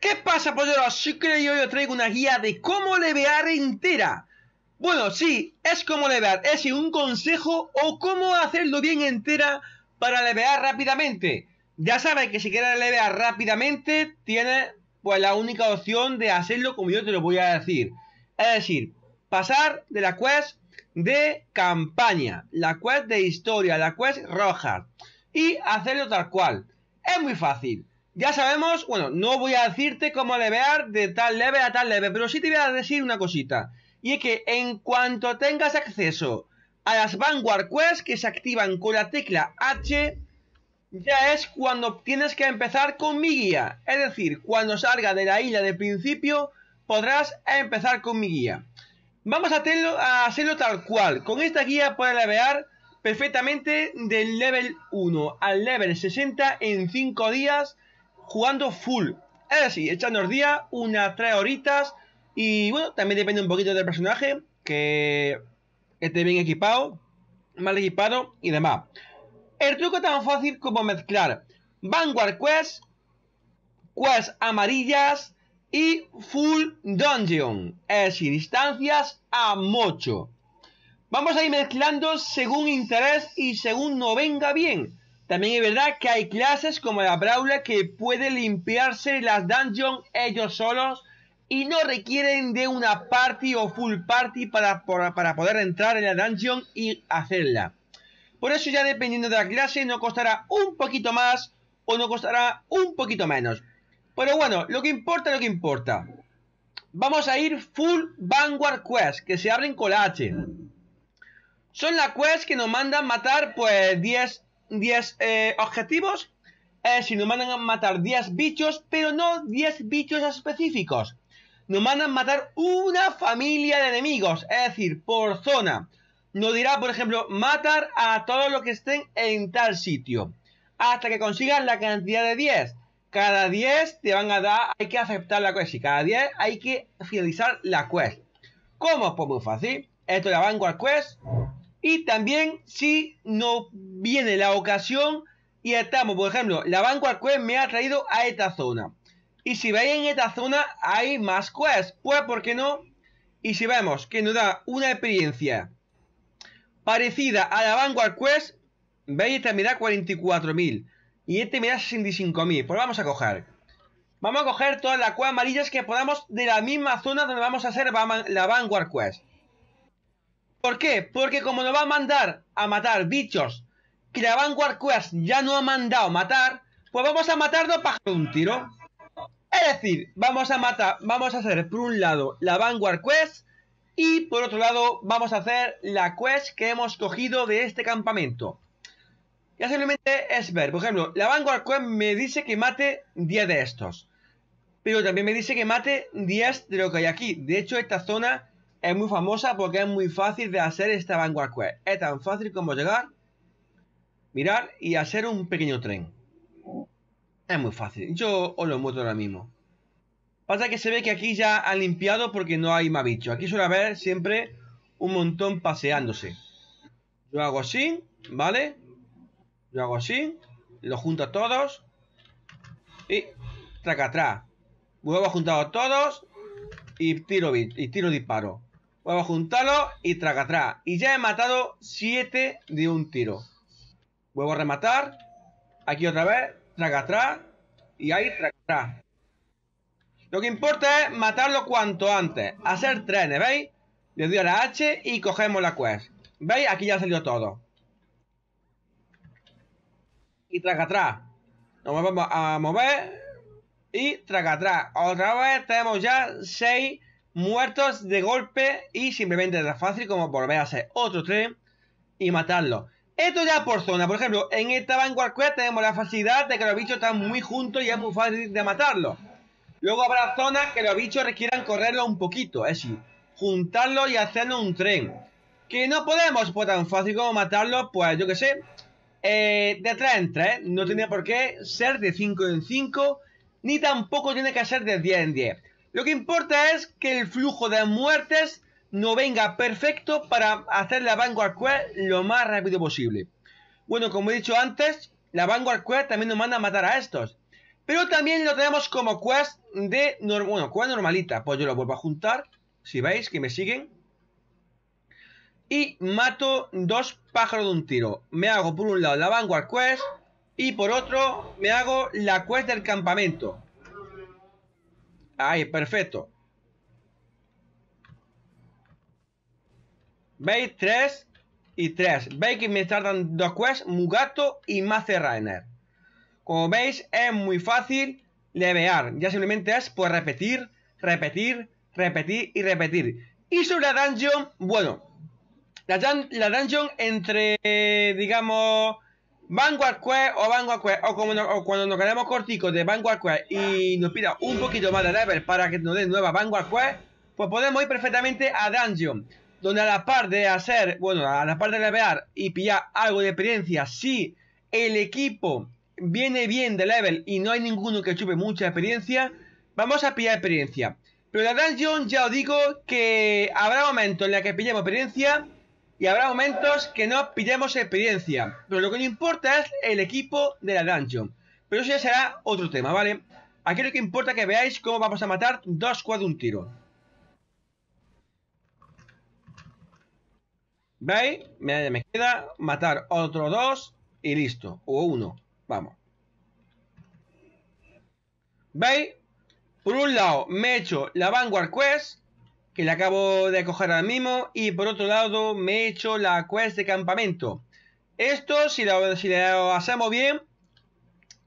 ¿Qué pasa, polleros? Yo que hoy os traigo una guía de cómo levear entera. Bueno, sí, es como levear, es un consejo o cómo hacerlo bien entera para levear rápidamente. Ya sabes que si quieres levear rápidamente, tienes pues la única opción de hacerlo como yo te lo voy a decir. Es decir, pasar de la quest de campaña, la quest de historia, la quest roja y hacerlo tal cual. Es muy fácil. Ya sabemos, bueno, no voy a decirte cómo levear de tal leve a tal leve pero sí te voy a decir una cosita. Y es que en cuanto tengas acceso a las Vanguard Quest que se activan con la tecla H, ya es cuando tienes que empezar con mi guía. Es decir, cuando salga de la isla de principio, podrás empezar con mi guía. Vamos a, hacerlo, tal cual. Con esta guía puedes levear perfectamente del level 1 al level 60 en 5 días jugando full. Es decir, el día, unas 3 horitas. Y bueno, también depende un poquito del personaje, que esté bien equipado, mal equipado y demás. El truco es tan fácil como mezclar Vanguard Quest, Quest amarillas, y Full Dungeon, es y distancias a mocho. Vamos a ir mezclando según interés y según no venga bien. También es verdad que hay clases como la Brawler que puede limpiarse las dungeons ellos solos y no requieren de una party o full party para, para poder entrar en la dungeon y hacerla. Por eso ya dependiendo de la clase no costará un poquito más o no costará un poquito menos. Pero bueno, lo que importa, lo que importa. Vamos a ir full Vanguard Quest, que se abren con la H. Son las quests que nos mandan matar, pues, 10, 10 eh, objetivos. Eh, si nos mandan a matar 10 bichos, pero no 10 bichos específicos. Nos mandan matar una familia de enemigos, es decir, por zona. Nos dirá, por ejemplo, matar a todos los que estén en tal sitio. Hasta que consigan la cantidad de 10 cada 10 te van a dar, hay que aceptar la quest y cada 10 hay que finalizar la quest. ¿Cómo? Pues muy fácil. Esto es la Vanguard Quest. Y también si no viene la ocasión y estamos, por ejemplo, la Vanguard Quest me ha traído a esta zona. Y si veis en esta zona hay más quests, pues ¿por qué no? Y si vemos que nos da una experiencia parecida a la Vanguard Quest, veis me da 44.000. Y este me da 65.000. Pues vamos a coger. Vamos a coger todas las cuevas amarillas que podamos de la misma zona donde vamos a hacer la Vanguard Quest. ¿Por qué? Porque como nos va a mandar a matar bichos que la Vanguard Quest ya no ha mandado matar, pues vamos a matarlo para un tiro. Es decir, vamos a matar, vamos a hacer por un lado la Vanguard Quest y por otro lado vamos a hacer la quest que hemos cogido de este campamento. Ya simplemente es ver, por ejemplo, la Vanguard Quest me dice que mate 10 de estos. Pero también me dice que mate 10 de lo que hay aquí. De hecho, esta zona es muy famosa porque es muy fácil de hacer esta Vanguard Quest. Es tan fácil como llegar, mirar y hacer un pequeño tren. Es muy fácil. Yo os lo muestro ahora mismo. Pasa que se ve que aquí ya han limpiado porque no hay más bichos. Aquí suele haber siempre un montón paseándose. Yo hago así, ¿vale? Yo hago así, lo junto a todos y tracatrá. Vuelvo a juntar a todos y tiro, y tiro disparo. Vuelvo a juntarlo y atrás Y ya he matado 7 de un tiro. Vuelvo a rematar. Aquí otra vez, atrás Y ahí atrás. Lo que importa es matarlo cuanto antes. Hacer trenes, ¿veis? Le doy a la H y cogemos la quest. ¿Veis? Aquí ya salió todo y traga atrás. Nos vamos a mover y traga atrás. Otra vez tenemos ya 6 muertos de golpe y simplemente tan fácil como volver a hacer otro tren y matarlo. Esto ya por zona, por ejemplo, en esta Vanguard Quest tenemos la facilidad de que los bichos están muy juntos y es muy fácil de matarlo Luego habrá zonas que los bichos requieran correrlo un poquito, es decir, juntarlo y hacerlo un tren. Que no podemos, pues tan fácil como matarlo, pues yo que sé, eh, de atrás entra, no tenía por qué ser de 5 en 5, ni tampoco tiene que ser de 10 en 10. Lo que importa es que el flujo de muertes no venga perfecto para hacer la Vanguard Quest lo más rápido posible. Bueno, como he dicho antes, la Vanguard Quest también nos manda a matar a estos. Pero también lo tenemos como quest de... bueno, normalita. Pues yo lo vuelvo a juntar. Si veis que me siguen, y mato dos pájaros de un tiro. Me hago por un lado la Vanguard Quest y por otro me hago la Quest del campamento. Ahí, perfecto. ¿Veis? Tres y tres Veis que me tardan dos quests, Mugato y Rainer. Como veis, es muy fácil levear. Ya simplemente es pues repetir, repetir, repetir y repetir. Y sobre la dungeon, bueno, la, dungeon entre, digamos, Vanguard Quest o Vanguard Quest, o, como cuando nos quedamos corticos de Vanguard Quest y nos pida un poquito más de level para que nos den nueva Vanguard Quest, pues podemos ir perfectamente a Dungeon, donde a la par de hacer, bueno, a la par de levear y pillar algo de experiencia, si el equipo viene bien de level y no hay ninguno que chupe mucha experiencia, vamos a pillar experiencia. Pero la dungeon ya os digo que habrá momentos en la que pillemos experiencia y habrá momentos que no pidamos experiencia, pero lo que no importa es el equipo de la dungeon. Pero eso ya será otro tema, ¿vale? Aquí lo que importa es que veáis cómo vamos a matar dos cuadros de un tiro. ¿Veis? Me queda matar otro dos y listo. O uno. Vamos. ¿Veis? Por un lado me he hecho la Vanguard Quest que le acabo de coger ahora mismo. Y por otro lado, me he hecho la quest de campamento. Esto, si lo, hacemos bien,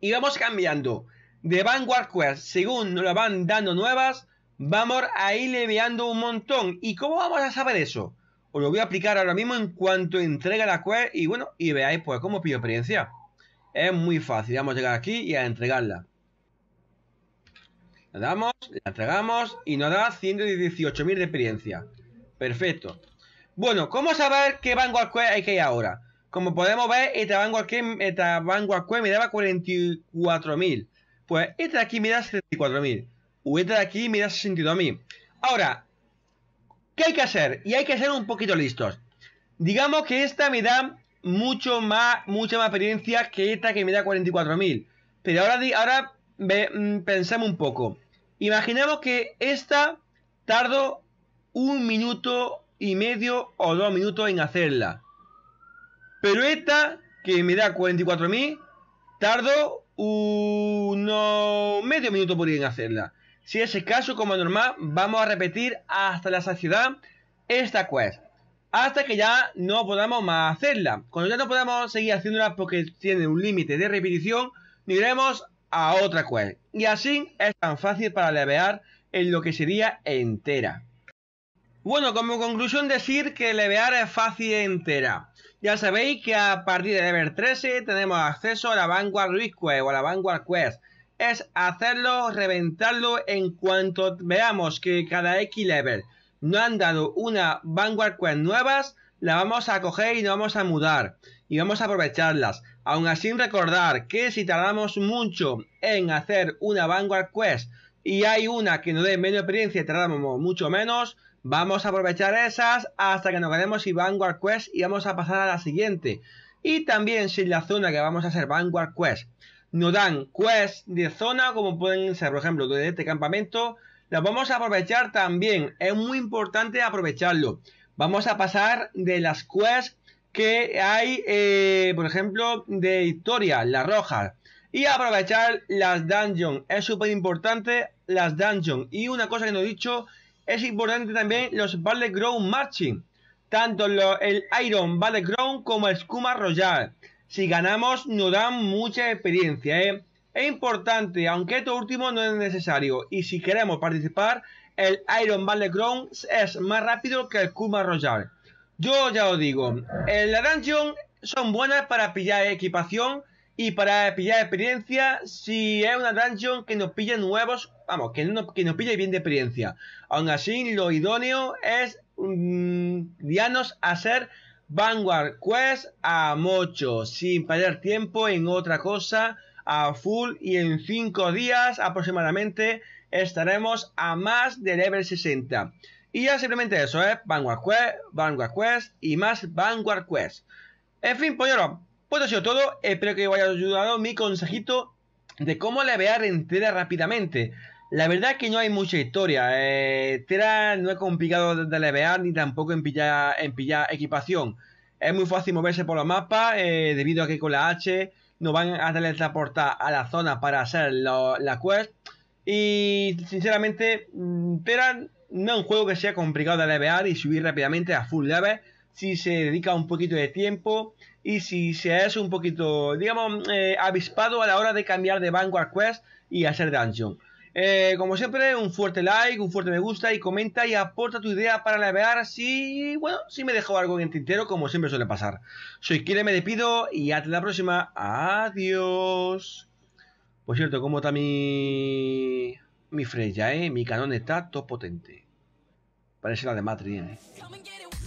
y vamos cambiando de Vanguard Quest, según nos la van dando nuevas, vamos a ir leveando un montón. ¿Y cómo vamos a saber eso? Os lo voy a aplicar ahora mismo en cuanto entrega la quest y bueno, y veáis pues cómo pido experiencia. Es muy fácil, vamos a llegar aquí y a entregarla damos, la tragamos y nos da 118.000 de experiencia. Perfecto. Bueno, como saber qué Vanguard hay que ir ahora? Como podemos ver, esta Vanguard esta me daba 44.000. Pues esta de aquí me da 74.000. O esta de aquí me da 62.000. Ahora, ¿qué hay que hacer? Y hay que ser un poquito listos. Digamos que esta me da mucho más, mucha más experiencia que esta que me da 44.000. Pero ahora, ahora ve, mm, pensemos un poco. Imaginemos que esta tardo un minuto y medio o dos minutos en hacerla. Pero esta, que me da 44.000, tardo un medio minuto por ir en hacerla. Si es el caso, como normal, vamos a repetir hasta la saciedad esta quest. Hasta que ya no podamos más hacerla. Cuando ya no podamos seguir haciéndola porque tiene un límite de repetición, iremos a otra quest. Y así es tan fácil para levear en lo que sería entera. Bueno, como conclusión decir que levear es fácil entera. Ya sabéis que a partir de level 13 tenemos acceso a la Vanguard o a la Vanguard Quest. Es hacerlo, reventarlo en cuanto veamos que cada X level no han dado una Vanguard Quest nuevas la vamos a coger y nos vamos a mudar y vamos a aprovecharlas. Aún así recordar que si tardamos mucho en hacer una Vanguard Quest y hay una que nos dé menos experiencia y tardamos mucho menos, vamos a aprovechar esas hasta que nos quedemos y Vanguard Quest y vamos a pasar a la siguiente. Y también si la zona que vamos a hacer Vanguard Quest nos dan quest de zona como pueden ser por ejemplo de este campamento, las vamos a aprovechar también. Es muy importante aprovecharlo. Vamos a pasar de las quests que hay, eh, por ejemplo, de historia, la roja. Y aprovechar las dungeons. Es súper importante las dungeons. Y una cosa que no he dicho, es importante también los Battleground Marching. Tanto el Iron Battleground como el Skuma Royal. Si ganamos nos dan mucha experiencia, ¿eh? Es importante, aunque esto último no es necesario. Y si queremos participar, el Iron Grounds es más rápido que el Kuma Royal. Yo ya os digo, en la dungeon son buenas para pillar equipación y para pillar experiencia si es una dungeon que nos pilla nuevos, vamos, que, nos pille bien de experiencia. Aún así, lo idóneo es mmm, a hacer Vanguard Quest a mocho, sin perder tiempo en otra cosa a full y en 5 días aproximadamente estaremos a más de level 60. Y ya simplemente eso es ¿eh? Vanguard Quest, Vanguard Quest y más Vanguard Quest. En fin, pollero, pues, pues ha sido todo. Espero que os haya ayudado mi consejito de cómo levear entera rápidamente. La verdad es que no hay mucha historia. Eh, Tera no es complicado de levear ni tampoco en pillar, en pillar equipación. Es muy fácil moverse por los mapas eh, debido a que con la H nos van a teletransportar a la zona para hacer la quest. Y sinceramente, esperan mm, no es un juego que sea complicado de levear y subir rápidamente a full level si se dedica un poquito de tiempo y si se es un poquito, digamos, mm, eh, avispado a la hora de cambiar de Vanguard Quest y hacer dungeon. Eh, como siempre, un fuerte like, un fuerte me gusta y comenta y aporta tu idea para navegar si, bueno, si me dejo algo en el tintero, como siempre suele pasar. Soy Kire, me despido y hasta la próxima. Adiós. Por cierto, ¿cómo está mi. mi Freya, eh? Mi canon está top potente. Parece la de Matrix, eh.